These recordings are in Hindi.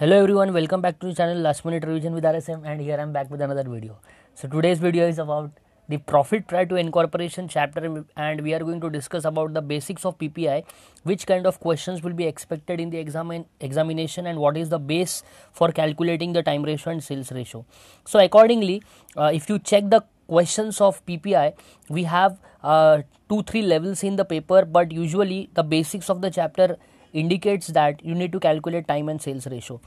hello everyone welcome back to the channel last minute revision with rsm and here i'm back with another video so today's video is about the profit try to incorporation chapter and we are going to discuss about the basics of ppi which kind of questions will be expected in the examin- examination and what is the base for calculating the time ratio and sales ratio so accordingly uh, if you check the questions of ppi we have uh, two three levels in the paper but usually the basics of the chapter indicates that you need to calculate time and sales ratio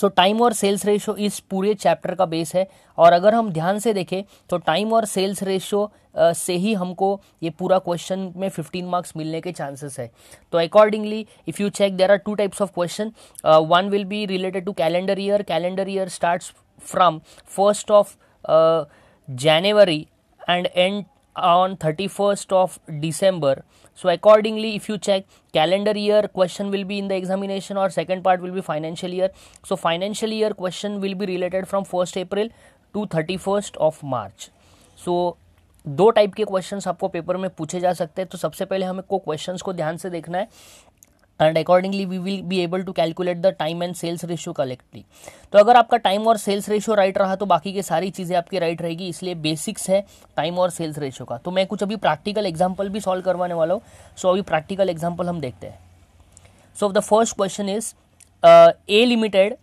so time और सेल्स रेशो इस पूरे चैप्टर का बेस है और अगर हम ध्यान से देखें तो टाइम और सेल्स रेशो से ही हमको ये पूरा क्वेश्चन में 15 मार्क्स मिलने के चांसेस है तो accordingly if you check there are two types of question one will be related to calendar year calendar year starts from first of January and end on 31st of december so accordingly if you check calendar year question will be in the examination or second part will be financial year so financial year question will be related from 1st april to 31st of march so दो टाइप के क्वेश्चंस आपको पेपर में पूछे जा सकते हैं तो सबसे पहले हमें को क्वेश्चंस को ध्यान से देखना है and accordingly we will be able to calculate the time and sales ratio correctly तो अगर आपका टाइम और सेल्स रेशियो राइट रहा तो बाकी की सारी चीज़ें आपकी राइट रहेगी इसलिए बेसिक्स है टाइम और सेल्स रेशियो का तो मैं कुछ अभी प्रैक्टिकल एग्जाम्पल भी सॉल्व करवाने वाला हूँ सो so, अभी प्रैक्टिकल एग्जाम्पल हम देखते हैं so the first question is A limited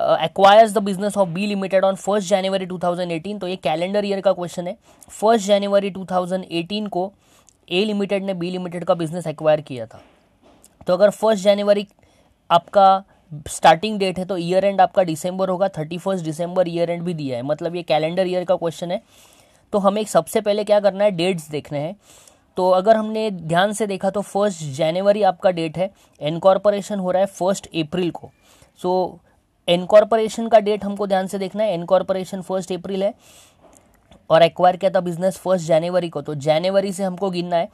acquires the business of B limited on first January eighteen तो ये कैलेंडर ईयर का क्वेश्चन है first January two thousand eighteen को ए लिमिटेड ने बी लिमिटेड का बिजनेस एक्वायर किया था तो अगर फर्स्ट जनवरी आपका स्टार्टिंग डेट है तो ईयर एंड आपका डिसम्बर होगा thirty first December year end भी दिया है मतलब ये कैलेंडर ईयर का क्वेश्चन है तो हमें सबसे पहले क्या करना है डेट्स देखने हैं तो अगर हमने ध्यान से देखा तो फर्स्ट जनवरी आपका डेट है इनकॉर्पोरेशन हो रहा है फर्स्ट अप्रैल को सो so, इनकॉर्पोरेशन का डेट हमको ध्यान से देखना है इनकॉर्पोरेशन फर्स्ट अप्रैल है और एक्वायर किया था बिजनेस फर्स्ट जनवरी को तो जनवरी से हमको गिनना है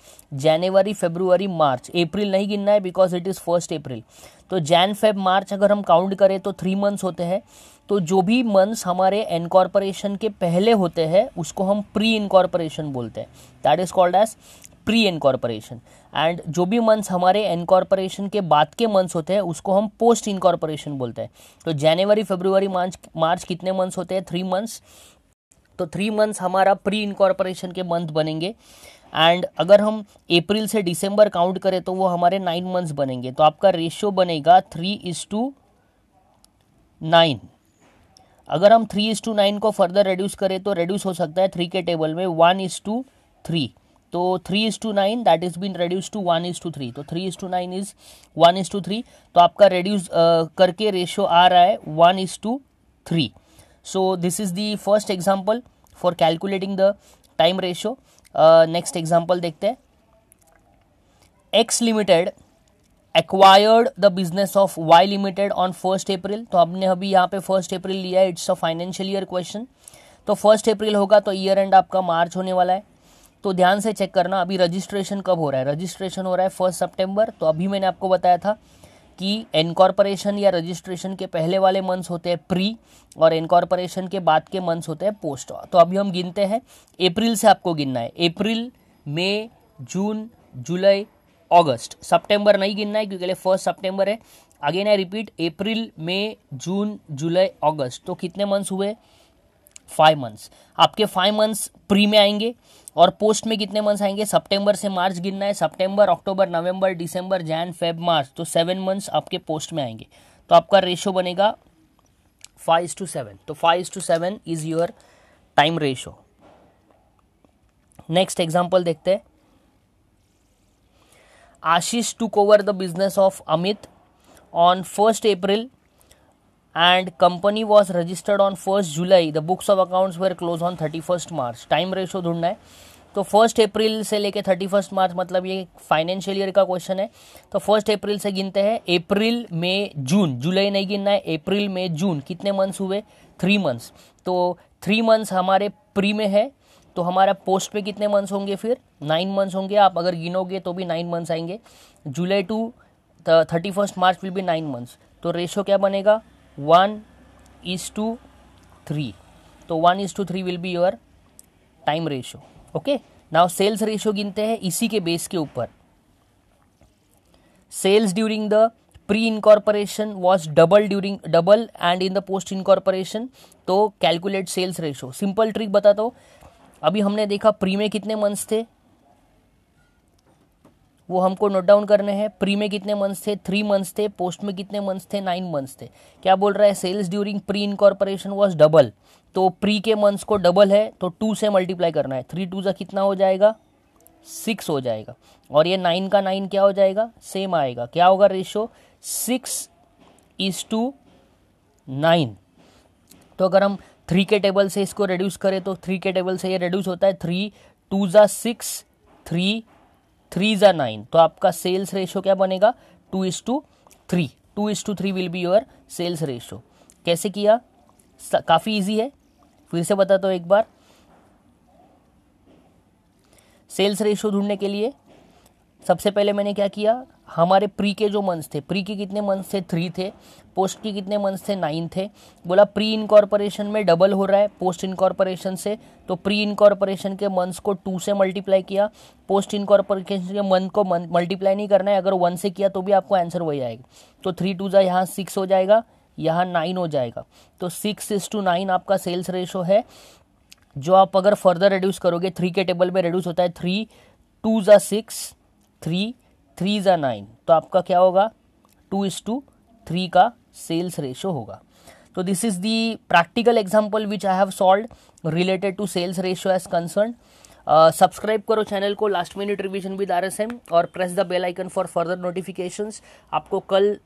जनवरी फेब्रुवरी मार्च अप्रैल नहीं गिनना है because it is first April तो जैन फेब मार्च अगर हम काउंट करें तो थ्री मंथ्स होते हैं तो जो भी मंथ्स हमारे इनकॉर्पोरेशन के पहले होते हैं उसको हम प्री इनकॉर्पोरेशन बोलते हैं that is called as pre incorporation and जो भी मंथ्स हमारे इनकॉर्पोरेशन के बाद के मंथ्स होते हैं उसको हम पोस्ट इनकॉर्पोरेशन बोलते हैं तो जनवरी फेब्रुवरी मार्च मार्च कितने मंथ्स होते हैं थ्री मंथ्स तो थ्री मंथ्स हमारा प्री इनकॉर्पोरेशन के मंथ बनेंगे एंड अगर हम अप्रैल से दिसंबर काउंट करें तो वो हमारे नाइन मंथ्स बनेंगे तो आपका रेशियो बनेगा थ्री इज टू नाइन अगर हम थ्री इज टू नाइन को फर्दर रेड्यूस करें तो रेड्यूस हो सकता है थ्री के टेबल में वन इज टू थ्री तो three is to nine that is been reduce to one is to three तो three is to nine is one is to three तो आपका रेड्यूस करके रेशियो आ रहा है one is to three so this is the first example for calculating the time ratio next uh, example देखते हैं X limited acquired the business of Y limited on first April तो हमने अभी यहाँ पे फर्स्ट अप्रैल लिया है it's a financial year question तो फर्स्ट अप्रैल होगा तो ईयर एंड आपका मार्च होने वाला है तो ध्यान से चेक करना अभी रजिस्ट्रेशन कब हो रहा है रजिस्ट्रेशन हो रहा है फर्स्ट सितंबर तो अभी मैंने आपको बताया था कि इनकॉर्पोरेशन या रजिस्ट्रेशन के पहले वाले मंथ्स होते हैं प्री और इनकॉर्पोरेशन के बाद के मंथ्स होते हैं पोस्ट तो अभी हम गिनते हैं अप्रैल से आपको गिनना है अप्रैल मई जून जुलाई अगस्त सितंबर नहीं गिनना है क्योंकि फर्स्ट सितंबर है अगेन आई रिपीट अप्रैल मई जून जुलाई अगस्त तो कितने मंथ्स हुए फाइव मंथ्स आपके फाइव मंथ्स प्री में आएंगे और पोस्ट में कितने मंथ्स आएंगे सितंबर से मार्च गिनना है सितंबर अक्टूबर नवंबर दिसंबर जैन फेब मार्च तो सेवन मंथ्स आपके पोस्ट में आएंगे तो आपका रेशो बनेगा फाइव इज टू सेवन तो five is to seven is your time ratio next example देखते हैं Ashish took over the business of Amit on first April and company was registered on 1st July. The books of accounts were closed on 31st March. Time ratio ढूंढना है तो फर्स्ट अप्रैल से लेके थर्टी फर्स्ट मार्च मतलब ये फाइनेंशियल ईयर का क्वेश्चन है तो फर्स्ट अप्रैल से गिनते हैं अप्रैल मई जून जुलाई नहीं गिनना है अप्रैल मई जून कितने मंथ्स हुए थ्री मंथ्स तो थ्री मंथ्स हमारे प्री में है तो हमारा पोस्ट में कितने मंथ्स होंगे फिर नाइन मंथ्स होंगे आप अगर गिनोगे तो भी नाइन मंथ्स आएंगे July to thirty first March will भी नाइन मंथ्स तो रेशो क्या बनेगा वन इज टू थ्री तो one is to three will be your time ratio okay now sales ratio गिनते हैं इसी के बेस के ऊपर sales during the pre incorporation was double during double and in the post incorporation तो calculate sales ratio simple trick बता दो अभी हमने देखा प्री में कितने मंथ्स थे वो हमको नोट डाउन करने हैं प्री में कितने मंथ्स थे थ्री मंथ्स थे पोस्ट में कितने मंथ्स थे नाइन मंथ्स थे क्या बोल रहा है sales during pre incorporation was double तो प्री के मंथ्स को डबल है तो टू से मल्टीप्लाई करना है थ्री टू जो कितना हो जाएगा सिक्स हो जाएगा और ये नाइन का नाइन क्या हो जाएगा सेम आएगा क्या होगा ratio six is to nine तो अगर हम थ्री के टेबल से इसको रिड्यूस करें तो थ्री के टेबल से ये रिड्यूस होता है थ्री टू ज़ा सिक्स थ्री थ्री ज़ा नाइन तो आपका सेल्स रेशो क्या बनेगा two is to three two is to three will be your sales ratio कैसे किया काफ़ी इजी है फिर से बता दो एक बार सेल्स रेशो ढूंढने के लिए सबसे पहले मैंने क्या किया हमारे प्री के जो मंथ्स थे प्री के कितने मंथ्स थे थ्री थे पोस्ट के कितने मंथ्स थे नाइन थे बोला प्री इनकॉर्पोरेशन में डबल हो रहा है पोस्ट इनकॉर्पोरेशन से तो प्री इनकॉर्पोरेशन के मंथ्स को टू से मल्टीप्लाई किया पोस्ट इनकॉर्पोरेशन के मंथ को मल्टीप्लाई नहीं करना है अगर वन से किया तो भी आपको आंसर वही आएगा तो थ्री टू जा यहाँ सिक्स हो जाएगा यहाँ नाइन हो जाएगा तो सिक्स इज टू नाइन आपका सेल्स रेशो है जो आप अगर फर्दर रिड्यूस करोगे थ्री के टेबल में रिड्यूस होता है थ्री टू ज़ा सिक्स थ्री थ्री ज़ा नाइन तो आपका क्या होगा टू इज़ टू थ्री का सेल्स रेशो होगा तो this is the practical example which I have solve related to sales ratio as concern subscribe करो चैनल को last minute revision with R S M और press the bell icon for further notifications आपको कल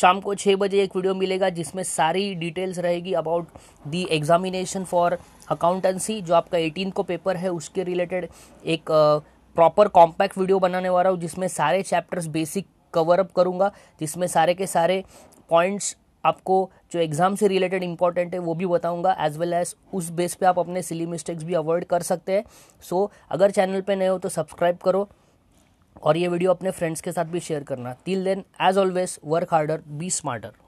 शाम को छः बजे एक वीडियो मिलेगा जिसमें सारी डिटेल्स रहेगी about the examination for accountancy जो आपका एटीन को पेपर है उसके रिलेटेड एक uh, प्रॉपर कॉम्पैक्ट वीडियो बनाने वाला हूँ जिसमें सारे चैप्टर्स बेसिक कवर अप करूँगा जिसमें सारे के सारे पॉइंट्स आपको जो एग्ज़ाम से रिलेटेड इंपॉर्टेंट है वो भी बताऊंगा एज वेल एज उस बेस पे आप अपने सिली मिस्टेक्स भी अवॉइड कर सकते हैं सो so, अगर चैनल पे नए हो तो सब्सक्राइब करो और ये वीडियो अपने फ्रेंड्स के साथ भी शेयर करना till then as always work harder be smarter